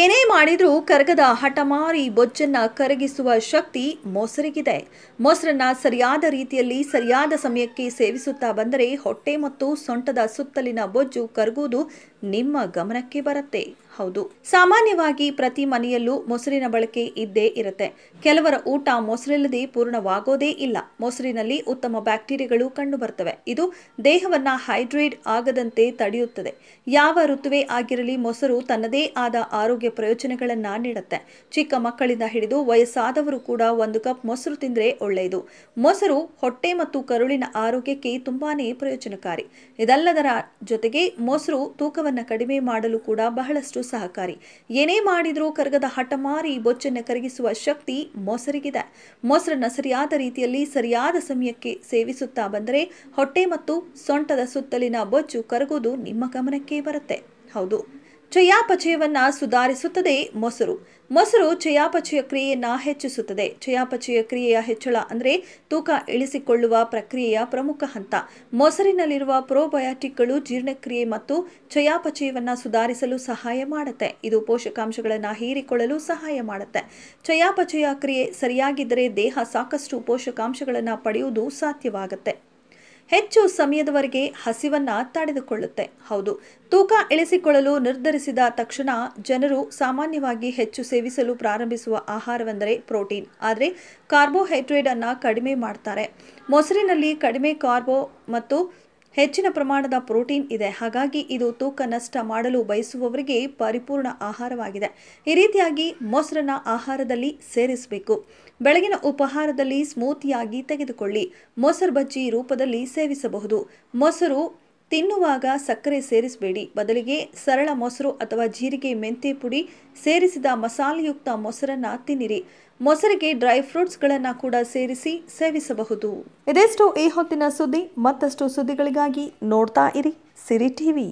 ಏನೇ ಮಾಡಿದರೂ ಕರಗದ ಹಠಮಾರಿ ಬೊಜ್ಜನ್ನ ಕರಗಿಸುವ ಶಕ್ತಿ ಮೊಸರಿಗಿದೆ ಮೊಸರನ್ನ ಸರಿಯಾದ ರೀತಿಯಲ್ಲಿ ಸರಿಯಾದ ಸಮಯಕ್ಕೆ ಸೇವಿಸುತ್ತಾ ಬಂದರೆ ಹೊಟ್ಟೆ ಮತ್ತು ಸೊಂಟದ ಸುತ್ತಲಿನ ಬೊಜ್ಜು ಕರಗುವುದು ನಿಮ್ಮ ಗಮನಕ್ಕೆ ಬರುತ್ತೆ ಹೌದು ಸಾಮಾನ್ಯವಾಗಿ ಪ್ರತಿ ಮನೆಯಲ್ಲೂ ಮೊಸರಿನ ಬಳಕೆ ಇದ್ದೇ ಇರುತ್ತೆ ಕೆಲವರ ಊಟ ಮೊಸರಿಲ್ಲದೆ ಪೂರ್ಣವಾಗೋದೇ ಇಲ್ಲ ಮೊಸರಿನಲ್ಲಿ ಉತ್ತಮ ಬ್ಯಾಕ್ಟೀರಿಯಾಗಳು ಕಂಡು ಬರ್ತವೆ ಇದು ದೇಹವನ್ನ ಹೈಡ್ರೇಟ್ ಆಗದಂತೆ ತಡೆಯುತ್ತದೆ ಯಾವ ಋತುವೆ ಆಗಿರಲಿ ಮೊಸರು ತನ್ನದೇ ಆದ ಆರೋಗ್ಯ ಆರೋಗ್ಯ ಪ್ರಯೋಜನಗಳನ್ನು ನೀಡುತ್ತೆ ಚಿಕ್ಕ ಮಕ್ಕಳಿಂದ ಹಿಡಿದು ವಯಸ್ಸಾದವರು ಕೂಡ ಒಂದು ಕಪ್ ಮೊಸರು ತಿಂದರೆ ಒಳ್ಳೆಯದು ಮೊಸರು ಹೊಟ್ಟೆ ಮತ್ತು ಕರುಳಿನ ಆರೋಗ್ಯಕ್ಕೆ ತುಂಬಾನೇ ಪ್ರಯೋಜನಕಾರಿ ಇದಲ್ಲದರ ಜೊತೆಗೆ ಮೊಸರು ತೂಕವನ್ನು ಕಡಿಮೆ ಮಾಡಲು ಕೂಡ ಬಹಳಷ್ಟು ಸಹಕಾರಿ ಏನೇ ಮಾಡಿದರೂ ಕರಗದ ಹಠಮಾರಿ ಬೊಚ್ಚನ್ನು ಕರಗಿಸುವ ಶಕ್ತಿ ಮೊಸರಿಗಿದೆ ಮೊಸರನ್ನ ಸರಿಯಾದ ರೀತಿಯಲ್ಲಿ ಸರಿಯಾದ ಸಮಯಕ್ಕೆ ಸೇವಿಸುತ್ತಾ ಬಂದರೆ ಹೊಟ್ಟೆ ಮತ್ತು ಸೊಂಟದ ಸುತ್ತಲಿನ ಬೊಜ್ಜು ಕರಗುವುದು ನಿಮ್ಮ ಗಮನಕ್ಕೆ ಬರುತ್ತೆ ಹೌದು ಚಯಾಪಚಯವನ್ನು ಸುಧಾರಿಸುತ್ತದೆ ಮೊಸರು ಮೊಸರು ಚಯಾಪಚಯ ಕ್ರಿಯೆಯನ್ನು ಹೆಚ್ಚಿಸುತ್ತದೆ ಚಯಾಪಚಯ ಕ್ರಿಯೆಯ ಹೆಚ್ಚಳ ಅಂದರೆ ತೂಕ ಇಳಿಸಿಕೊಳ್ಳುವ ಪ್ರಕ್ರಿಯೆಯ ಪ್ರಮುಖ ಹಂತ ಮೊಸರಿನಲ್ಲಿರುವ ಪ್ರೋಬಯೋಟಿಕ್ಗಳು ಜೀರ್ಣಕ್ರಿಯೆ ಮತ್ತು ಚಯಾಪಚಯವನ್ನು ಸುಧಾರಿಸಲು ಸಹಾಯ ಮಾಡುತ್ತೆ ಇದು ಪೋಷಕಾಂಶಗಳನ್ನು ಹೀರಿಕೊಳ್ಳಲು ಸಹಾಯ ಮಾಡುತ್ತೆ ಚಯಾಪಚಯ ಕ್ರಿಯೆ ಸರಿಯಾಗಿದ್ದರೆ ದೇಹ ಸಾಕಷ್ಟು ಪೋಷಕಾಂಶಗಳನ್ನು ಪಡೆಯುವುದು ಸಾಧ್ಯವಾಗುತ್ತೆ ಹೆಚ್ಚು ಸಮಯದವರೆಗೆ ಹಸಿವನ್ನ ತಡೆದುಕೊಳ್ಳುತ್ತೆ ಹೌದು ತೂಕ ಇಳಿಸಿಕೊಳ್ಳಲು ನಿರ್ಧರಿಸಿದ ತಕ್ಷಣ ಜನರು ಸಾಮಾನ್ಯವಾಗಿ ಹೆಚ್ಚು ಸೇವಿಸಲು ಪ್ರಾರಂಭಿಸುವ ಆಹಾರವೆಂದರೆ ಪ್ರೋಟೀನ್ ಆದರೆ ಕಾರ್ಬೋಹೈಡ್ರೇಟ್ ಅನ್ನ ಕಡಿಮೆ ಮಾಡ್ತಾರೆ ಮೊಸರಿನಲ್ಲಿ ಕಡಿಮೆ ಕಾರ್ಬೋ ಮತ್ತು ಹೆಚ್ಚಿನ ಪ್ರಮಾಣದ ಪ್ರೋಟೀನ್ ಇದೆ ಹಾಗಾಗಿ ಇದು ತೂಕ ನಷ್ಟ ಮಾಡಲು ಬಯಸುವವರಿಗೆ ಪರಿಪೂರ್ಣ ಆಹಾರವಾಗಿದೆ ಈ ರೀತಿಯಾಗಿ ಮೊಸರನ್ನ ಆಹಾರದಲ್ಲಿ ಸೇರಿಸಬೇಕು ಬೆಳಗಿನ ಉಪಹಾರದಲ್ಲಿ ಸ್ಮೂತಿಯಾಗಿ ತೆಗೆದುಕೊಳ್ಳಿ ಮೊಸರು ಬಜ್ಜಿ ರೂಪದಲ್ಲಿ ಸೇವಿಸಬಹುದು ಮೊಸರು ತಿನ್ನುವಾಗ ಸಕ್ಕರೆ ಸೇರಿಸಬೇಡಿ ಬದಲಿಗೆ ಸರಳ ಮೊಸರು ಅಥವಾ ಜೀರಿಗೆ ಮೆಂತೆ ಪುಡಿ ಸೇರಿಸಿದ ಮಸಾಲೆಯುಕ್ತ ಮೊಸರನ್ನು ತಿನ್ನಿರಿ ಮೊಸರಿಗೆ ಡ್ರೈ ಫ್ರೂಟ್ಸ್ಗಳನ್ನು ಕೂಡ ಸೇರಿಸಿ ಸೇವಿಸಬಹುದು ಇದೆಷ್ಟು ಈ ಹೊತ್ತಿನ ಸುದ್ದಿ ಮತ್ತಷ್ಟು ಸುದ್ದಿಗಳಿಗಾಗಿ ನೋಡ್ತಾ ಇರಿ ಸಿರಿ ಟಿವಿ